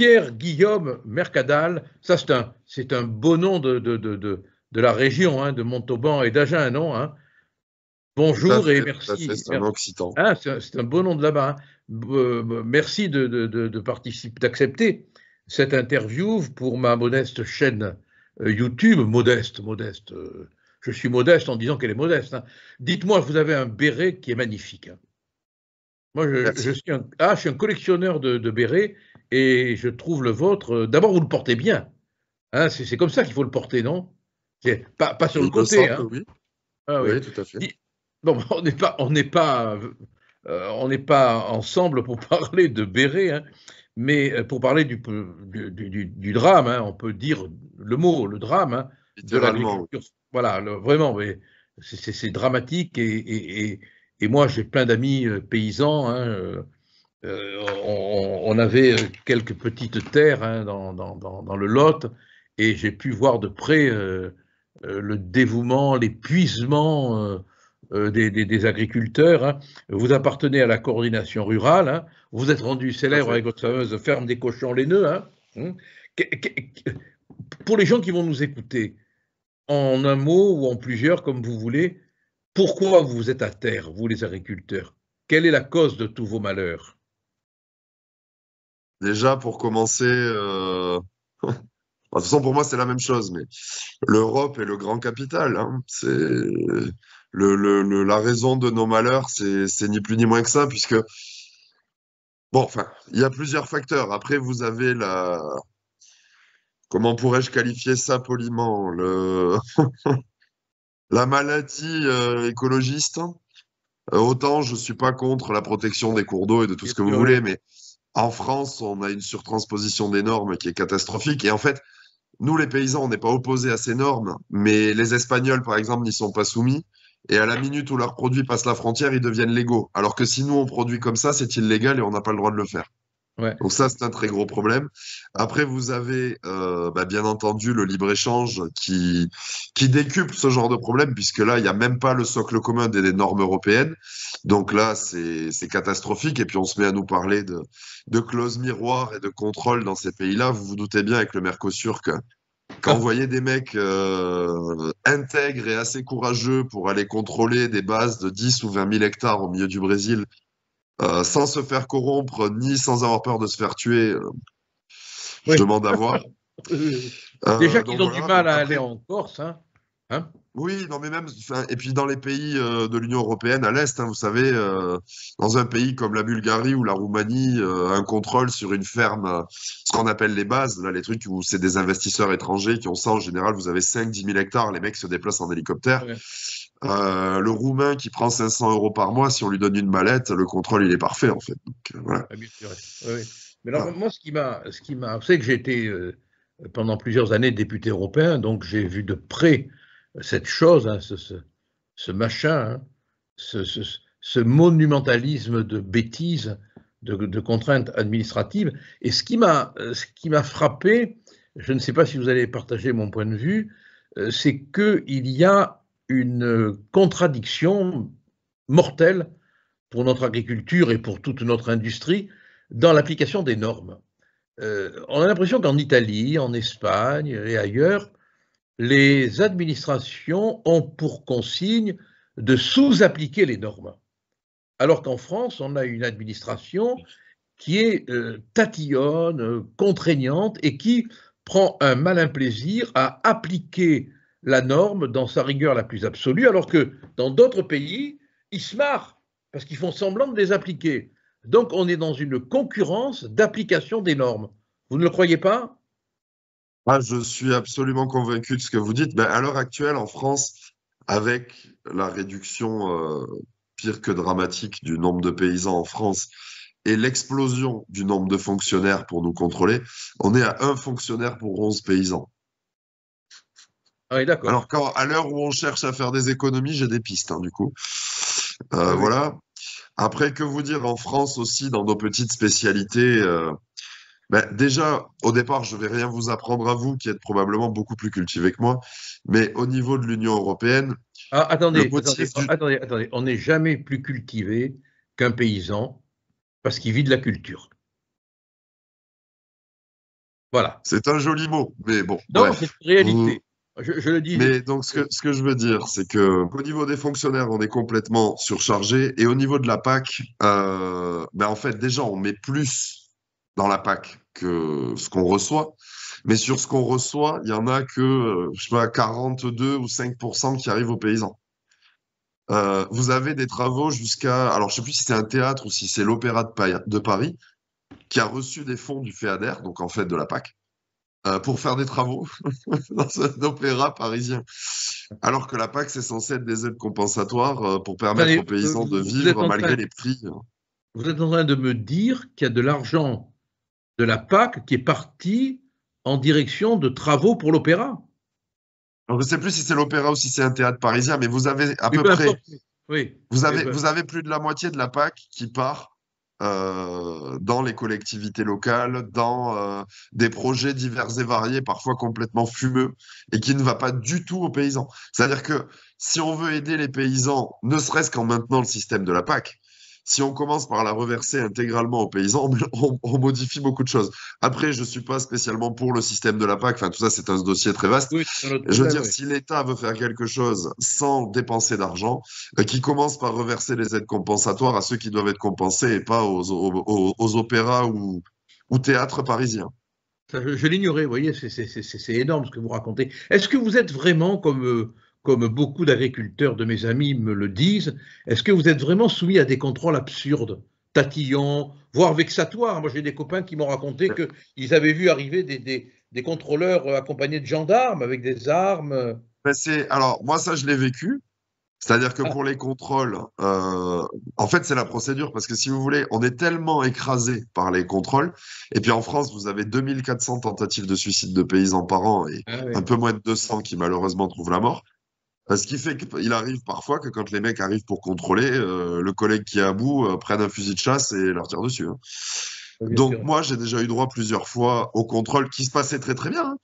Pierre-Guillaume Mercadal, ça c'est un, c'est un beau nom de, de, la région, hein, de Montauban et d'Agen, non hein. Bonjour et merci. C'est un occitan. Ah, c'est un beau nom de là-bas. Hein. merci de, participer, d'accepter cette interview pour ma modeste chaîne euh, YouTube, modeste, modeste. Euh, je suis modeste en disant qu'elle est modeste. Dites-moi, vous avez un béret qui est magnifique. Moi, je, suis un, ah, un collectionneur de, de bérets et je trouve le vôtre. Euh, d'abord, vous le portez bien. Hein, c'est comme ça qu'il faut le porter, non pas, pas, sur le côté. Hein. Ah oui. tout à fait. on n'est pas, on n'est pas, euh, ensemble pour parler de Béret, hein. mais euh, pour parler du, du, drame, on peut dire le mot, le drame de l'agriculture. Voilà, vraiment, c'est dramatique et, et moi j'ai plein d'amis paysans. Euh, on, avait euh, quelques petites terres hein, dans, le Lot, et j'ai pu voir de près euh, le dévouement, l'épuisement des, agriculteurs. Hein. Vous appartenez à la coordination rurale, hein. vous êtes rendu célèbre avec votre fameuse ferme des cochons les pour les gens qui vont nous écouter, en un mot ou en plusieurs, comme vous voulez, pourquoi vous êtes à terre, vous les agriculteurs Quelle est la cause de tous vos malheurs Déjà, pour commencer, euh, de toute façon, pour moi, c'est la même chose, mais l'Europe est le grand capital. Hein. C'est la raison de nos malheurs, c'est ni plus ni moins que ça, puisque, bon, enfin, il y a plusieurs facteurs. Après, vous avez la. Comment pourrais-je qualifier ça poliment La maladie euh, écologiste. Euh, autant je ne suis pas contre la protection des cours d'eau et de tout ce que vous voulez, mais en France, on a une surtransposition des normes qui est catastrophique. Et en fait, nous, les paysans, on n'est pas opposés à ces normes, mais les Espagnols, par exemple, n'y sont pas soumis. Et à la minute où leurs produits passent la frontière, ils deviennent légaux. Alors que si nous, on produit comme ça, c'est illégal et on n'a pas le droit de le faire. Donc ça, c'est un très gros problème. Après, vous avez euh, bah, bien entendu le libre-échange qui, qui décuple ce genre de problème, puisque là, il n'y a même pas le socle commun des normes européennes. Donc là, c'est catastrophique. Et puis, on se met à nous parler de, de clauses miroirs et de contrôle dans ces pays-là. Vous vous doutez bien avec le Mercosur que quand vous voyez des mecs euh, intègres et assez courageux pour aller contrôler des bases de 10 ou 20 000 hectares au milieu du Brésil euh, sans se faire corrompre ni sans avoir peur de se faire tuer. Euh, je demande à voir. Euh, Déjà qu'ils ont du mal à aller en Corse. Hein, hein, oui, non, mais même, et puis dans les pays de l'Union européenne à l'Est, hein, vous savez, dans un pays comme la Bulgarie ou la Roumanie, un contrôle sur une ferme, ce qu'on appelle les bases, là, les trucs où c'est des investisseurs étrangers qui ont ça, en général, vous avez 5-10 000 hectares, les mecs se déplacent en hélicoptère. Euh, le Roumain qui prend 500 euros par mois, si on lui donne une mallette, le contrôle il est parfait en fait. Donc, euh, voilà. Ah, Mais moi, ce qui m'a, ce qui m'a, que j'ai été euh, pendant plusieurs années député européen, donc j'ai vu de près cette chose, hein, ce, machin, hein, ce, monumentalisme de bêtises, de, contraintes administratives. Et ce qui m'a, ce qui m'a frappé, je ne sais pas si vous allez partager mon point de vue, c'est qu'il y a une contradiction mortelle pour notre agriculture et pour toute notre industrie dans l'application des normes. Euh, on a l'impression qu'en Italie, en Espagne et ailleurs, les administrations ont pour consigne de sous-appliquer les normes. Alors qu'en France, on a une administration qui est euh, tatillonne, euh, contraignante et qui prend un malin plaisir à appliquer la norme dans sa rigueur la plus absolue, alors que dans d'autres pays, ils se marrent parce qu'ils font semblant de les appliquer. Donc on est dans une concurrence d'application des normes. Vous ne le croyez pas Je suis absolument convaincu de ce que vous dites. Ben, à l'heure actuelle, en France, avec la réduction euh, pire que dramatique du nombre de paysans en France et l'explosion du nombre de fonctionnaires pour nous contrôler, on est à un fonctionnaire pour 11 paysans. Ah Alors à l'heure où on cherche à faire des économies, j'ai des pistes, hein, du coup. Euh, voilà. Après, que vous dire en France aussi, dans nos petites spécialités euh, ben, Déjà, au départ, je ne vais rien vous apprendre à vous, qui êtes probablement beaucoup plus cultivé que moi, mais au niveau de l'Union européenne. Ah, attendez, attendez, attendez, on n'est jamais plus cultivé qu'un paysan parce qu'il vit de la culture. Voilà. C'est un joli mot, mais bon. Non, c'est une réalité. Je, le dis. Mais donc, ce que, je veux dire, c'est que au niveau des fonctionnaires, on est complètement surchargé. Et au niveau de la PAC, euh, ben, en fait, déjà, on met plus dans la PAC que ce qu'on reçoit. Mais sur ce qu'on reçoit, il y en a que, euh, je sais pas, 42 ou 5% qui arrivent aux paysans. Euh, vous avez des travaux jusqu'à, alors je sais plus si c'est un théâtre ou si c'est l'Opéra de, Paris, qui a reçu des fonds du FEADER, donc en fait de la PAC, euh, pour faire des travaux dans un opéra parisien. Alors que la PAC, c'est censé être des aides compensatoires euh, pour permettre aux paysans de vivre malgré les prix. Vous êtes en train de me dire qu'il y a de l'argent de la PAC qui est parti en direction de travaux pour l'opéra. Je ne sais plus si c'est l'opéra ou si c'est un théâtre parisien, mais vous avez à peu près. vous avez plus de la moitié de la PAC qui part euh, dans les collectivités locales, dans euh, des projets divers et variés, parfois complètement fumeux, et qui ne va pas du tout aux paysans. C'est-à-dire que si on veut aider les paysans, ne serait-ce qu'en maintenant le système de la PAC, si on commence par la reverser intégralement aux paysans, on, modifie beaucoup de choses. Après, je ne suis pas spécialement pour le système de la PAC. Enfin, tout ça, c'est un dossier très vaste. je veux dire, si l'État veut faire quelque chose sans dépenser d'argent, euh, qui commence par reverser les aides compensatoires à ceux qui doivent être compensés et pas aux, opéras ou, théâtres parisiens. je, l'ignorais, vous voyez, c'est énorme ce que vous racontez. Est-ce que vous êtes vraiment comme euh, comme beaucoup d'agriculteurs de mes amis me le disent, est-ce que vous êtes vraiment soumis à des contrôles absurdes, tatillants, voire vexatoires Moi, j'ai des copains qui m'ont raconté euh. qu'ils avaient vu arriver des, contrôleurs euh, accompagnés de gendarmes avec des armes. Ben, alors, moi, ça, je l'ai vécu. C'est-à-dire que ah. pour les contrôles, euh, en fait, c'est la procédure, parce que si vous voulez, on est tellement écrasé par les contrôles. Et puis en France, vous avez 2400 tentatives de suicide de paysans par an et ah un peu moins de 200 qui malheureusement trouvent la mort. Ce qui fait qu'il arrive parfois que quand les mecs arrivent pour contrôler, euh, le collègue qui est à bout euh, prenne un fusil de chasse et leur tire dessus. Hein. Donc moi, j'ai déjà eu droit plusieurs fois au contrôle qui se passait très très bien, hein.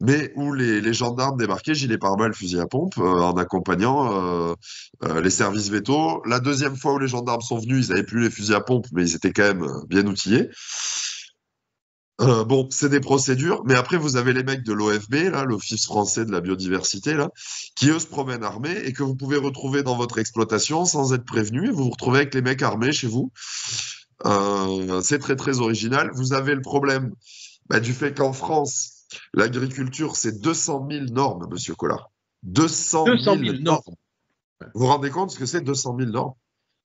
mais où les, gendarmes débarquaient, gilet pare le fusil à pompe, euh, en accompagnant les services vétos. La deuxième fois où les gendarmes sont venus, ils n'avaient plus les fusils à pompe, mais ils étaient quand même bien outillés. Euh, bon, c'est des procédures, mais après vous avez les mecs de l'OFB, l'Office français de la biodiversité, là, qui eux se promènent armés et que vous pouvez retrouver dans votre exploitation sans être prévenu. vous vous retrouvez avec les mecs armés chez vous. Euh, c'est très très original. Vous avez le problème bah, du fait qu'en France, l'agriculture c'est 200 000 normes, Monsieur Collard. 200 000, normes. Vous vous rendez compte ce que c'est 200 000 normes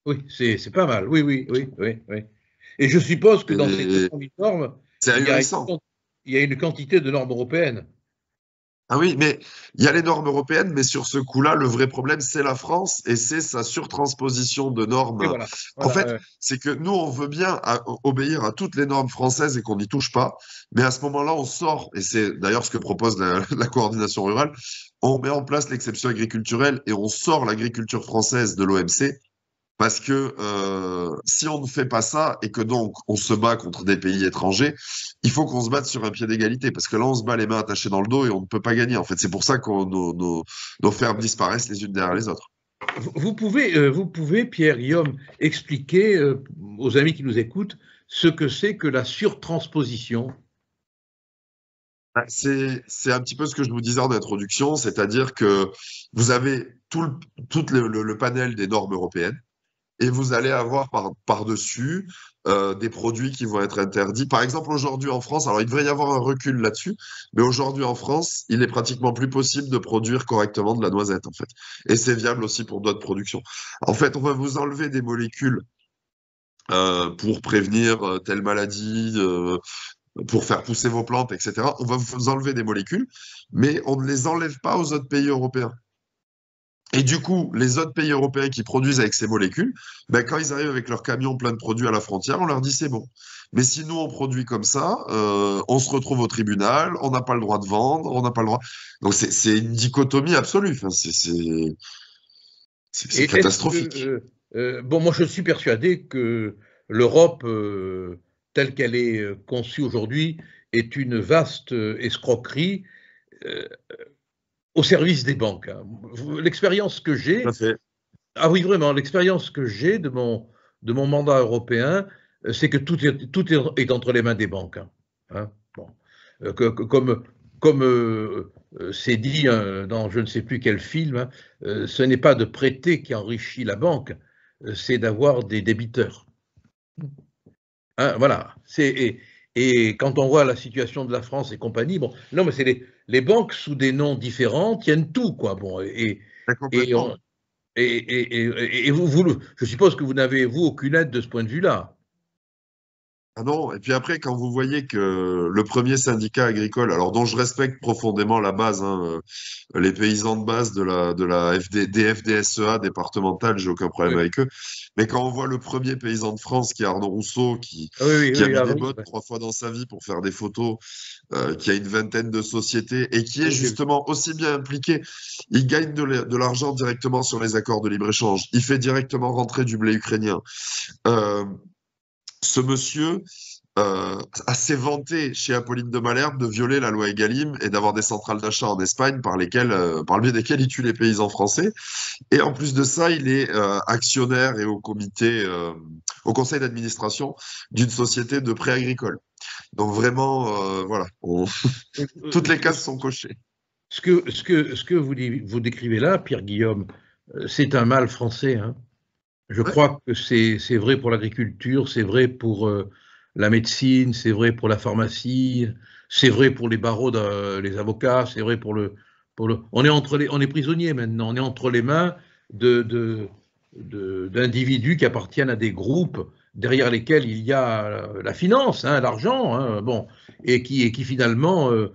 Oui, c'est pas mal. Oui, oui, oui, oui, oui. Et je suppose que dans ces questions normes, il y, a une, quantité de normes européennes. Ah oui, mais il y a les normes européennes, mais sur ce coup-là, le vrai problème, c'est la France et c'est sa surtransposition de normes. en fait, c'est que nous, on veut bien obéir à toutes les normes françaises et qu'on n'y touche pas, mais à ce moment-là, on sort, et c'est d'ailleurs ce que propose la, coordination rurale, on met en place l'exception agriculturelle et on sort l'agriculture française de l'OMC parce que euh, si on ne fait pas ça et que donc on se bat contre des pays étrangers, il faut qu'on se batte sur un pied d'égalité. Parce que là, on se bat les mains attachées dans le dos et on ne peut pas gagner. En fait, c'est pour ça que nos, fermes disparaissent les unes derrière les autres. Vous pouvez, euh, vous pouvez Pierre yom expliquer euh, aux amis qui nous écoutent ce que c'est que la surtransposition bah, c'est un petit peu ce que je vous disais en introduction, c'est-à-dire que vous avez tout, tout le panel des normes européennes, et vous allez avoir par-dessus euh, des produits qui vont être interdits. Par exemple, aujourd'hui en France, alors il devrait y avoir un recul là-dessus, mais aujourd'hui en France, il est pratiquement plus possible de produire correctement de la noisette, en fait. Et c'est viable aussi pour d'autres productions. En fait, on va vous enlever des molécules euh, pour prévenir euh, telle maladie, pour faire pousser vos plantes, etc. On va vous enlever des molécules, mais on ne les enlève pas aux autres pays européens. Et du coup, les autres pays européens qui produisent avec ces molécules, ben, quand ils arrivent avec leurs camions plein de produits à la frontière, on leur dit c'est bon. Mais si nous, on produit comme ça, euh, on se retrouve au tribunal, on n'a pas le droit de vendre, on n'a pas le droit. Donc c'est une dichotomie absolue. c'est catastrophique. Euh, euh, bon, moi je suis persuadé que l'Europe, telle qu'elle est conçue aujourd'hui, est une vaste escroquerie au service des banques. Hein. L'expérience que j'ai. Ah oui, vraiment, l'expérience que j'ai de mon, de mon mandat européen, euh, c'est que tout est, tout est entre les mains des banques. Hein. Hein, euh, comme comme euh, c'est dit dans je ne sais plus quel film, ce n'est pas de prêter qui enrichit la banque, c'est d'avoir des débiteurs. Mm. voilà. Et, et quand on voit la situation de la France et compagnie, bon, non, mais c'est les, banques sous des noms différents tiennent tout, quoi. Bon, et, et, et, et vous, vous, je suppose que vous n'avez, vous, aucune aide de ce point de vue-là. Ah non, et puis après, quand vous voyez que le premier syndicat agricole, alors dont je respecte profondément la base, hein, euh, les paysans de base de la, de des FDSEA départementale, j'ai aucun problème avec eux, mais quand on voit le premier paysan de France, qui est Arnaud Rousseau, qui, ah a mis des bottes trois fois dans sa vie pour faire des photos, euh, qui a une vingtaine de sociétés et qui est justement aussi bien impliqué, il gagne de l'argent directement sur les accords de libre-échange, il fait directement rentrer du blé ukrainien. Euh, ce monsieur euh, a s'éventé chez Apolline de Malherbe de violer la loi Egalim et d'avoir des centrales d'achat en Espagne par, lesquelles, euh, par le biais desquelles il tue les paysans français. Et en plus de ça, il est euh, actionnaire et au comité, au conseil d'administration d'une société de prêts agricole. Donc vraiment, voilà, toutes les cases sont cochées. Ce que, vous, vous décrivez là, Pierre Guillaume, c'est un mal français. Hein je crois que c'est vrai pour l'agriculture, c'est vrai pour euh, la médecine, c'est vrai pour la pharmacie, c'est vrai pour les barreaux, les avocats, c'est vrai pour le, pour le. On est, entre les, on est prisonnier maintenant, on est entre les mains d'individus de, de, qui appartiennent à des groupes derrière lesquels il y a euh, la finance, hein, l'argent, hein, bon, et qui, et qui finalement euh,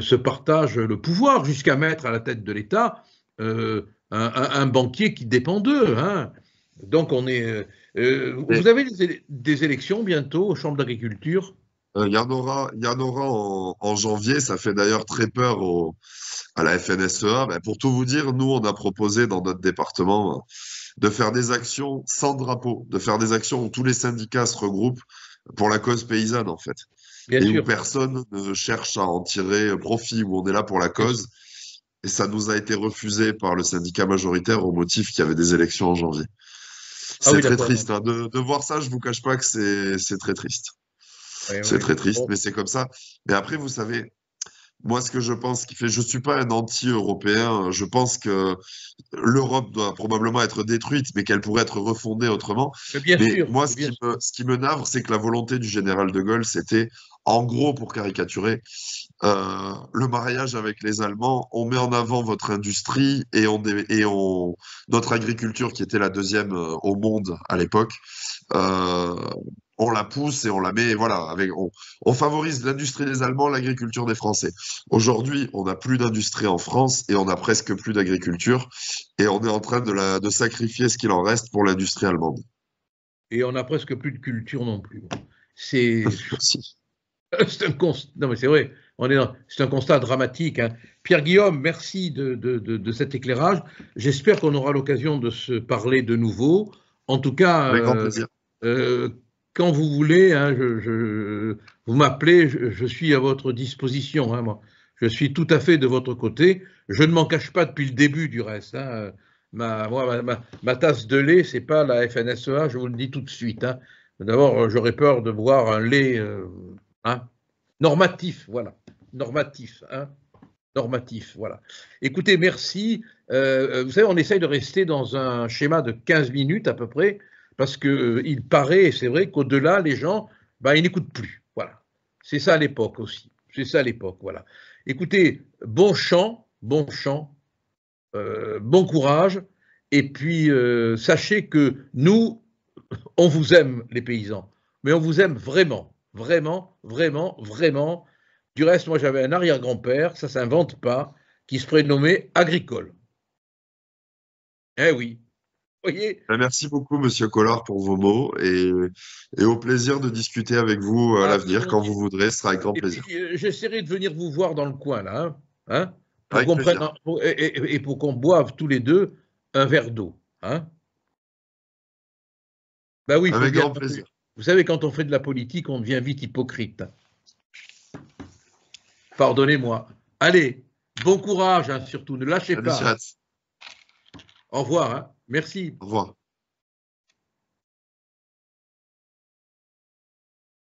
se partagent le pouvoir jusqu'à mettre à la tête de l'État un, banquier qui dépend d'eux. Hein. Donc on est. Euh, euh, vous avez des, élections bientôt aux chambres d'agriculture euh, Il y en aura, y en, aura en, janvier. Ça fait d'ailleurs très peur à la FNSEA. pour tout vous dire, nous on a proposé dans notre département de faire des actions sans drapeau, de faire des actions où tous les syndicats se regroupent pour la cause paysanne en fait, et où personne ne cherche à en tirer profit, où on est là pour la cause. Et ça nous a été refusé par le syndicat majoritaire au motif qu'il y avait des élections en janvier. Ah c'est très triste. Hein. De, voir ça, je vous cache pas que c'est très triste. c'est très triste, mais c'est comme ça. Mais après, vous savez, moi, ce que je pense qui fait, je suis pas un anti-européen. Je pense que l'Europe doit probablement être détruite, mais qu'elle pourrait être refondée autrement. mais moi, ce, qui Me, ce navre, c'est que la volonté du général de Gaulle, c'était, en gros, pour caricaturer, euh, le mariage avec les Allemands. On met en avant votre industrie et on, notre agriculture qui était la deuxième euh, au monde à l'époque. Euh, on la pousse et on la met, voilà, on, favorise l'industrie des Allemands, l'agriculture des Français. Aujourd'hui, on n'a plus d'industrie en France et on n'a presque plus d'agriculture et on est en train de, sacrifier ce qu'il en reste pour l'industrie allemande. Et on n'a presque plus de culture non plus. C'est un constat. c'est C'est un constat dramatique. Hein. Pierre Guillaume, merci de, cet éclairage. J'espère qu'on aura l'occasion de se parler de nouveau. En tout cas, Avec grand euh, plaisir. Euh, quand vous voulez, hein, vous m'appelez, je, suis à votre disposition. Hein, moi. Je suis tout à fait de votre côté. Je ne m'en cache pas depuis le début du reste. Hein. Ma, tasse de lait, ce n'est pas la FNSEA, je vous le dis tout de suite. D'abord, j'aurais peur de boire un lait euh, normatif, voilà. Normatif, normatif, voilà. Écoutez, merci. Euh, euh, vous savez, on essaye de rester dans un schéma de 15 minutes à peu près parce qu'il euh, paraît, paraît, c'est vrai, qu'au-delà, les gens, bah, ils n'écoutent plus. Voilà. C'est ça à l'époque aussi. C'est ça l'époque, voilà. Écoutez, bon chant, bon chant, euh, bon courage, et puis euh, sachez que nous, on vous aime, les paysans, mais on vous aime vraiment, vraiment, vraiment, vraiment. Du reste, moi j'avais un arrière-grand-père, ça s'invente pas, qui se prénommait Agricole. Eh oui, ben, merci beaucoup, Monsieur Collard, pour vos mots et, au plaisir de discuter avec vous à ah, l'avenir quand euh, vous voudrez. Ce sera avec grand plaisir. Euh, j'essaierai de venir vous voir dans le coin, là, hein, hein, et, pour qu'on boive tous les deux un verre d'eau. Hein bah oui, avec grand plaisir. Vous savez, quand on fait de la politique, on devient vite hypocrite. Pardonnez-moi. Allez, bon courage, hein, surtout, ne lâchez pas. Au revoir. Hein. Merci. Au revoir.